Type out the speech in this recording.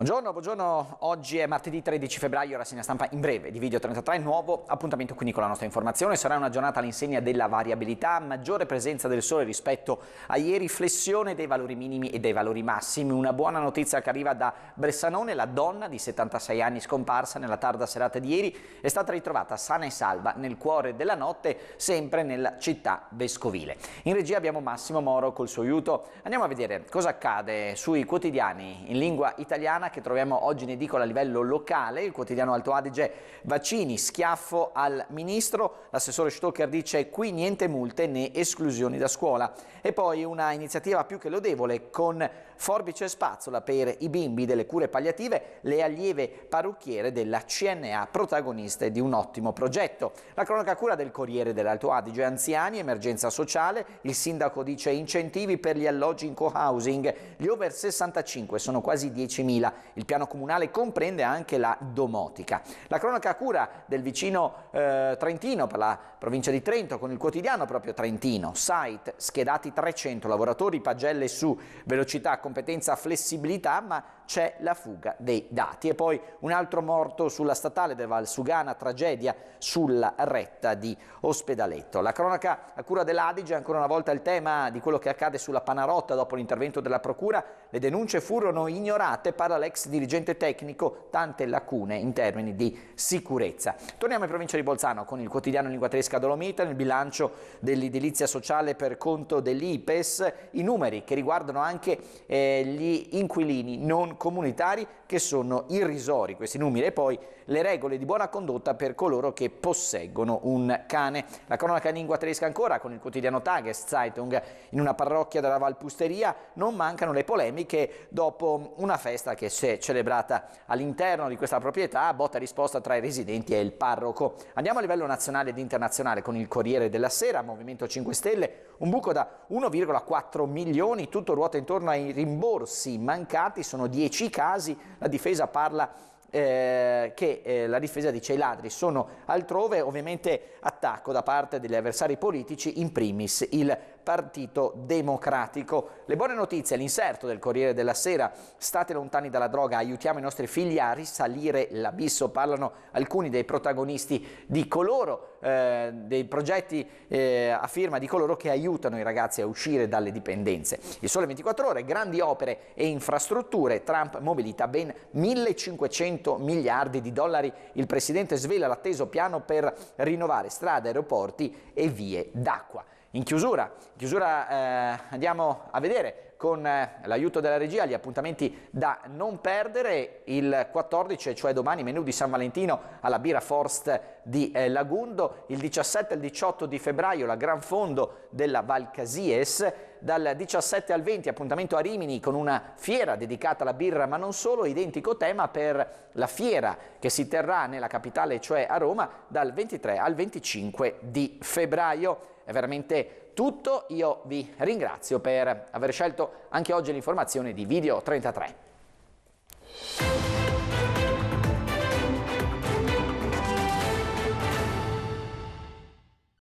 Buongiorno, buongiorno, oggi è martedì 13 febbraio, rassegna stampa in breve di Video 33, nuovo appuntamento quindi con la nostra informazione, sarà una giornata all'insegna della variabilità, maggiore presenza del sole rispetto a ieri, flessione dei valori minimi e dei valori massimi, una buona notizia che arriva da Bressanone, la donna di 76 anni scomparsa nella tarda serata di ieri è stata ritrovata sana e salva nel cuore della notte, sempre nella città vescovile. In regia abbiamo Massimo Moro col suo aiuto, andiamo a vedere cosa accade sui quotidiani in lingua italiana settimana che troviamo oggi in edicola a livello locale, il quotidiano Alto Adige vaccini, schiaffo al ministro, l'assessore Stoker dice qui niente multe né esclusioni da scuola e poi una iniziativa più che lodevole con forbice e spazzola per i bimbi delle cure palliative, le allieve parrucchiere della CNA protagoniste di un ottimo progetto. La cronaca cura del Corriere dell'Alto Adige, anziani, emergenza sociale, il sindaco dice incentivi per gli alloggi in co-housing, gli over 65 sono quasi 10.000, il piano comunale comprende anche la domotica. La cronaca a cura del vicino eh, Trentino per la provincia di Trento con il quotidiano proprio Trentino. Site, schedati 300 lavoratori, pagelle su velocità, competenza, flessibilità, ma c'è la fuga dei dati. E poi un altro morto sulla statale del Valsugana, tragedia sulla retta di Ospedaletto. La cronaca a cura dell'Adige, ancora una volta il tema di quello che accade sulla Panarotta dopo l'intervento della Procura, le denunce furono ignorate, parla l'ex dirigente tecnico, tante lacune in termini di sicurezza. Torniamo in provincia di Bolzano con il quotidiano in lingua tedesca Dolomita, nel bilancio dell'edilizia sociale per conto dell'IPES, i numeri che riguardano anche eh, gli inquilini non comunitari che sono irrisori questi numeri e poi le regole di buona condotta per coloro che posseggono un cane. La cronaca in lingua tedesca ancora con il quotidiano Tageszeitung in una parrocchia della Valpusteria non mancano le polemiche dopo una festa che si è celebrata all'interno di questa proprietà, botta risposta tra i residenti e il parroco. Andiamo a livello nazionale ed internazionale con il Corriere della Sera, Movimento 5 Stelle, un buco da 1,4 milioni, tutto ruota intorno ai rimborsi mancati, sono 10 10 casi la difesa parla eh, che eh, la difesa dice i ladri sono altrove, ovviamente attacco da parte degli avversari politici, in primis il Partito Democratico. Le buone notizie, l'inserto del Corriere della Sera, state lontani dalla droga, aiutiamo i nostri figli a risalire l'abisso, parlano alcuni dei protagonisti di coloro, eh, dei progetti eh, a firma di coloro che aiutano i ragazzi a uscire dalle dipendenze. Il Sole 24 Ore, grandi opere e infrastrutture, Trump mobilita ben 1500 miliardi di dollari, il Presidente svela l'atteso piano per rinnovare strade, aeroporti e vie d'acqua in chiusura, in chiusura eh, andiamo a vedere con eh, l'aiuto della regia gli appuntamenti da non perdere il 14 cioè domani menù di San Valentino alla Bira Forst di eh, Lagundo il 17 e il 18 di febbraio la Gran Fondo della Val Casies dal 17 al 20 appuntamento a Rimini con una fiera dedicata alla birra ma non solo, identico tema per la fiera che si terrà nella capitale cioè a Roma dal 23 al 25 di febbraio. È veramente tutto, io vi ringrazio per aver scelto anche oggi l'informazione di Video 33.